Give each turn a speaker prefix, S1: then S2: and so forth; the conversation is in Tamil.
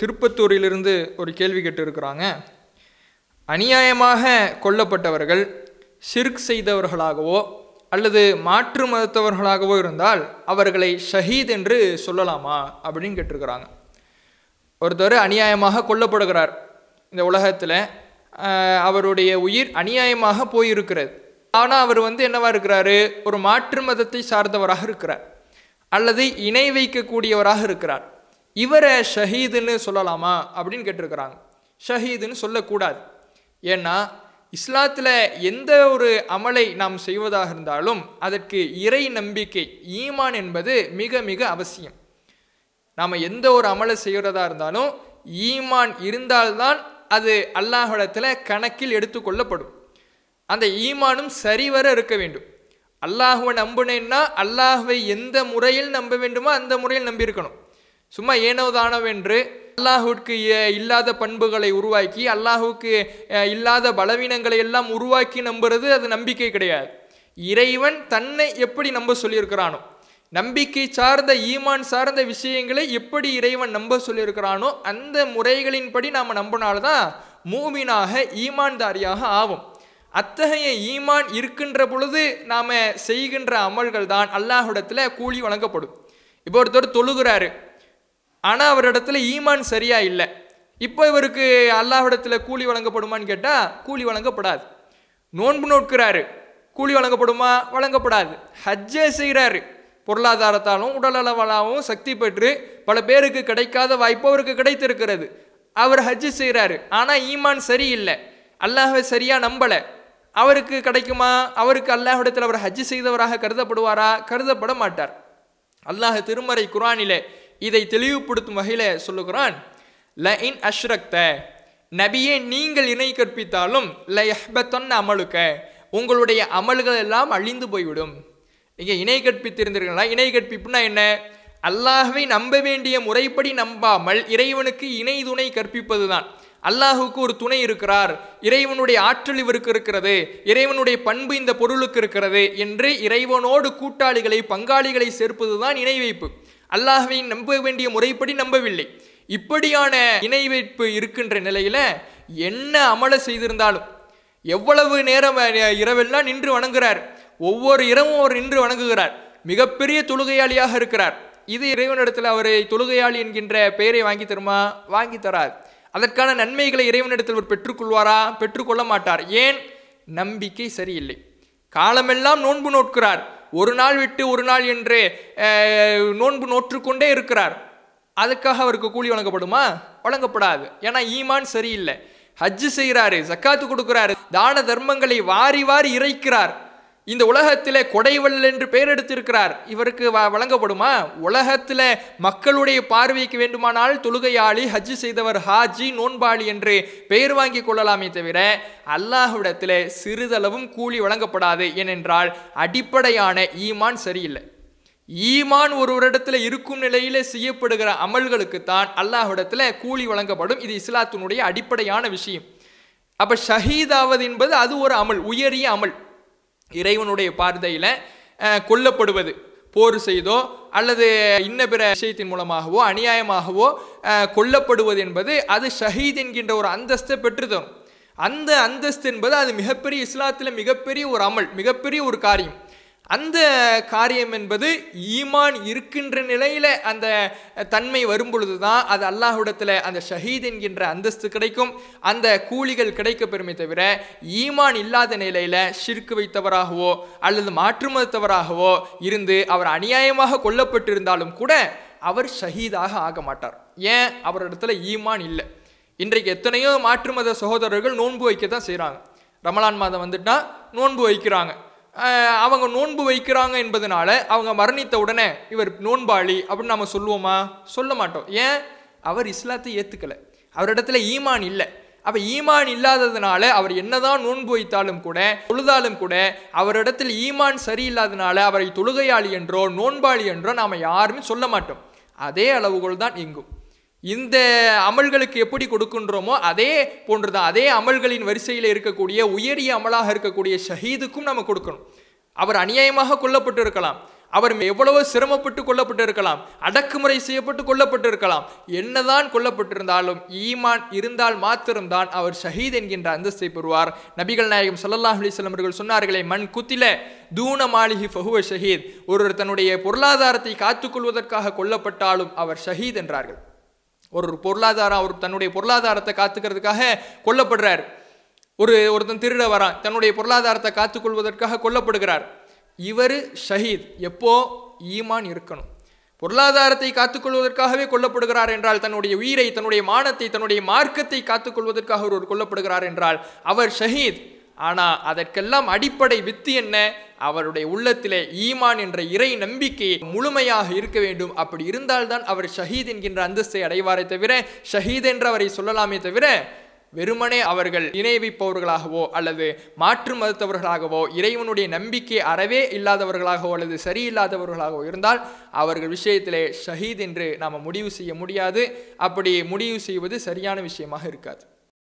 S1: திருப்பத்தூரிலிருந்து ஒரு கேள்வி கேட்டு இருக்கிறாங்க அநியாயமாக கொல்லப்பட்டவர்கள் சிறுக் செய்தவர்களாகவோ அல்லது மாற்று மதத்தவர்களாகவோ இருந்தால் அவர்களை ஷஹீத் என்று சொல்லலாமா அப்படின்னு கேட்டிருக்கிறாங்க ஒருத்தர் அநியாயமாக கொல்லப்படுகிறார் இந்த உலகத்தில் அவருடைய உயிர் அநியாயமாக போயிருக்கிறது ஆனால் அவர் வந்து என்னவாக இருக்கிறாரு ஒரு மாற்று மதத்தை சார்ந்தவராக இருக்கிறார் அல்லது இணை வைக்கக்கூடியவராக இருக்கிறார் இவரை ஷஹீதுன்னு சொல்லலாமா அப்படின்னு கேட்டிருக்கிறாங்க ஷஹீதுன்னு சொல்லக்கூடாது ஏன்னா இஸ்லாத்தில் எந்த ஒரு அமலை நாம் செய்வதாக இருந்தாலும் அதற்கு இறை நம்பிக்கை ஈமான் என்பது மிக மிக அவசியம் நாம் எந்த ஒரு அமலை செய்கிறதா இருந்தாலும் ஈமான் இருந்தால்தான் அது அல்லாஹிடத்தில் கணக்கில் எடுத்துக்கொள்ளப்படும் அந்த ஈமானும் சரிவர இருக்க வேண்டும் அல்லாஹுவை நம்பினேன்னா அல்லாஹுவை எந்த முறையில் நம்ப வேண்டுமோ அந்த முறையில் நம்பியிருக்கணும் சும்மா ஏனோதானவென்று அல்லாஹுக்கு இல்லாத பண்புகளை உருவாக்கி அல்லாஹுக்கு இல்லாத பலவீனங்களை எல்லாம் உருவாக்கி நம்புறது அது நம்பிக்கை கிடையாது இறைவன் தன்னை எப்படி நம்ப சொல்லியிருக்கிறானோ நம்பிக்கை சார்ந்த ஈமான் சார்ந்த விஷயங்களை எப்படி இறைவன் நம்ப சொல்லியிருக்கிறானோ அந்த முறைகளின்படி நாம் நம்பினால்தான் மூமினாக ஈமான்தாரியாக ஆகும் அத்தகைய ஈமான் இருக்கின்ற பொழுது நாம் செய்கின்ற அமல்கள் தான் அல்லாஹுடத்தில் கூலி வழங்கப்படும் இப்போ ஒருத்தர் தொழுகிறாரு ஆனால் அவரிடத்துல ஈமான் சரியாக இல்லை இப்போ இவருக்கு அல்லாஹிடத்தில் கூலி வழங்கப்படுமான்னு கேட்டால் கூலி வழங்கப்படாது நோன்பு நோட்கிறாரு கூலி வழங்கப்படுமா வழங்கப்படாது ஹஜ்ஜே செய்கிறாரு பொருளாதாரத்தாலும் உடலளவலாகவும் சக்தி பெற்று பல பேருக்கு கிடைக்காத வாய்ப்பு அவருக்கு கிடைத்திருக்கிறது அவர் ஹஜ்ஜு செய்கிறாரு ஆனால் ஈமான் சரியில்லை அல்லாஹை சரியாக நம்பலை அவருக்கு கிடைக்குமா அவருக்கு அல்லாஹிடத்தில் அவர் ஹஜ்ஜு செய்தவராக கருதப்படுவாரா கருதப்பட மாட்டார் அல்லாஹ் திருமறை குரானிலே இதை தெளிவுபடுத்தும் வகையில் சொல்லுகிறான் ல இன் அஷ்ரக்த நபியே நீங்கள் இணை கற்பித்தாலும் ல எஹ்பத்தொன்ன அமலுக்க உங்களுடைய அமல்கள் எல்லாம் அழிந்து போய்விடும் நீங்கள் இணை கற்பித்திருந்தீர்களா இணை கற்பிப்புனா என்ன அல்லாஹுவை நம்ப வேண்டிய முறைப்படி நம்பாமல் இறைவனுக்கு இணை துணை கற்பிப்பது தான் அல்லாஹுக்கு ஒரு துணை இருக்கிறார் இறைவனுடைய ஆற்றல் இவருக்கு இருக்கிறது இறைவனுடைய பண்பு இந்த பொருளுக்கு இருக்கிறது என்று இறைவனோடு கூட்டாளிகளை பங்காளிகளை சேர்ப்பது தான் இணை வைப்பு அல்லாஹவை நம்ப வேண்டிய முறைப்படி நம்பவில்லை இப்படியான இணைவேற்பு இருக்கின்ற நிலையில் என்ன அமலை செய்திருந்தாலும் எவ்வளவு நேரம் இரவெல்லாம் நின்று வணங்குகிறார் ஒவ்வொரு இரவும் அவர் நின்று வணங்குகிறார் மிகப்பெரிய தொழுகையாளியாக இருக்கிறார் இது இறைவனிடத்தில் அவரை தொழுகையாளி என்கின்ற பெயரை வாங்கி தருமா வாங்கி தராது அதற்கான நன்மைகளை இறைவனிடத்தில் அவர் பெற்றுக்கொள்வாரா பெற்றுக்கொள்ள மாட்டார் ஏன் நம்பிக்கை சரியில்லை காலமெல்லாம் நோன்பு நோட்கிறார் ஒரு நாள் விட்டு ஒரு நாள் என்று நோன்பு நோற்றுக்கொண்டே இருக்கிறார் அதுக்காக அவருக்கு கூலி வழங்கப்படுமா வழங்கப்படாது ஏன்னா ஈமான் சரியில்லை ஹஜ்ஜு செய்கிறாரு ஜக்காத்து கொடுக்குறாரு தான தர்மங்களை வாரி வாரி இறைக்கிறார் இந்த உலகத்திலே கொடைவள்ளல் என்று பெயர் எடுத்திருக்கிறார் இவருக்கு வழங்கப்படுமா உலகத்தில் மக்களுடைய பார்வைக்கு வேண்டுமானால் தொழுகையாளி ஹஜ்ஜு செய்தவர் ஹாஜி நோன்பாளி என்று பெயர் வாங்கி கொள்ளலாமே தவிர அல்லாஹ்விடத்தில் சிறிதளவும் கூலி வழங்கப்படாது ஏனென்றால் அடிப்படையான ஈமான் சரியில்லை ஈமான் ஒருவரிடத்தில் இருக்கும் நிலையில் செய்யப்படுகிற அமல்களுக்கு தான் அல்லாஹ்விடத்தில் கூலி வழங்கப்படும் இது இஸ்லாத்தினுடைய அடிப்படையான விஷயம் அப்போ ஷஹீதாவது என்பது அது ஒரு அமல் உயரிய அமல் இறைவனுடைய பார்வையில் கொல்லப்படுவது போர் செய்தோ அல்லது இன்ன பிற விஷயத்தின் மூலமாகவோ அநியாயமாகவோ கொல்லப்படுவது என்பது அது ஷஹீத் என்கின்ற ஒரு அந்தஸ்தை பெற்றுத்தரும் அந்த அந்தஸ்து என்பது அது மிகப்பெரிய இஸ்லாத்தில் மிகப்பெரிய ஒரு அமல் மிகப்பெரிய ஒரு காரியம் அந்த காரியம் என்பது ஈமான் இருக்கின்ற நிலையில் அந்த தன்மை வரும்பொழுது தான் அது அல்லாஹுடத்தில் அந்த ஷஹீத் என்கின்ற அந்தஸ்து கிடைக்கும் அந்த கூலிகள் கிடைக்க பெருமை தவிர ஈமான் இல்லாத நிலையில் ஷிர்க்கு வைத்தவராகவோ அல்லது மாற்று மதத்தவராகவோ இருந்து அவர் அநியாயமாக கொல்லப்பட்டிருந்தாலும் கூட அவர் ஷஹீதாக ஆக மாட்டார் ஏன் அவரிடத்துல ஈமான் இல்லை இன்றைக்கு எத்தனையோ மாற்று மத சகோதரர்கள் நோன்பு வைக்க தான் செய்கிறாங்க ரமலான் மாதம் வந்துட்டால் நோன்பு வைக்கிறாங்க அவங்க நோன்பு வைக்கிறாங்க என்பதனால அவங்க மரணித்த உடனே இவர் நோன்பாளி அப்படின்னு நம்ம சொல்லுவோமா சொல்ல மாட்டோம் ஏன் அவர் இஸ்லாத்தை ஏற்றுக்கலை அவரிடத்துல ஈமான் இல்லை அப்போ ஈமான் இல்லாததுனால அவர் என்னதான் நோன்பு வைத்தாலும் கூட தொழுதாலும் கூட அவரிடத்தில் ஈமான் சரியில்லாதனால அவரை தொழுகையாளி என்றோ நோன்பாளி என்றோ நாம் யாருமே சொல்ல மாட்டோம் அதே அளவுகள் தான் எங்கும் இந்த அமல்களுக்கு எப்படி கொடுக்கின்றோமோ அதே போன்றுதான் அதே அமல்களின் வரிசையில் இருக்கக்கூடிய உயரிய அமலாக இருக்கக்கூடிய ஷஹீதுக்கும் நம்ம கொடுக்கணும் அவர் அநியாயமாக கொல்லப்பட்டு இருக்கலாம் அவர் எவ்வளவு சிரமப்பட்டு கொல்லப்பட்டு இருக்கலாம் அடக்குமுறை செய்யப்பட்டு கொல்லப்பட்டு இருக்கலாம் என்னதான் கொல்லப்பட்டிருந்தாலும் ஈமான் இருந்தால் மாத்திரம்தான் அவர் ஷஹீத் என்கின்ற அந்தஸ்தை பெறுவார் நபிகள் நாயகம் சல்லாஹ் அலிஸ்லம் அவர்கள் சொன்னார்களே மண் குத்தில தூண மாளிகி ஃபஹுவ ஷஹீத் ஒருவர் தன்னுடைய பொருளாதாரத்தை காத்துக்கொள்வதற்காக கொல்லப்பட்டாலும் அவர் ஷஹீத் என்றார்கள் ஒரு பொருளாதாரம் அவர் தன்னுடைய பொருளாதாரத்தை காத்துக்கிறதுக்காக கொல்லப்படுறார் ஒரு ஒருத்தன் திருட வரான் தன்னுடைய பொருளாதாரத்தை காத்துக்கொள்வதற்காக கொல்லப்படுகிறார் இவர் ஷஹீத் எப்போ ஈமான் இருக்கணும் பொருளாதாரத்தை காத்துக்கொள்வதற்காகவே கொல்லப்படுகிறார் என்றால் தன்னுடைய உயிரை தன்னுடைய மானத்தை தன்னுடைய மார்க்கத்தை காத்துக்கொள்வதற்காக ஒருவர் கொல்லப்படுகிறார் என்றால் அவர் ஷஹீத் ஆனால் அதற்கெல்லாம் அடிப்படை வித்து என்ன அவருடைய உள்ளத்திலே ஈமான் என்ற இறை நம்பிக்கை முழுமையாக இருக்க வேண்டும் அப்படி இருந்தால்தான் அவர் ஷஹீத் என்கின்ற அந்தஸ்தை அடைவாரே தவிர ஷஹீத் என்று அவரை சொல்லலாமே தவிர வெறுமனே அவர்கள் இணை வைப்பவர்களாகவோ அல்லது மாற்று மறுத்தவர்களாகவோ இறைவனுடைய நம்பிக்கை அறவே இல்லாதவர்களாகவோ அல்லது சரியில்லாதவர்களாகவோ இருந்தால் அவர்கள் விஷயத்திலே ஷஹீத் என்று நாம் முடிவு செய்ய முடியாது அப்படி முடிவு செய்வது சரியான விஷயமாக இருக்காது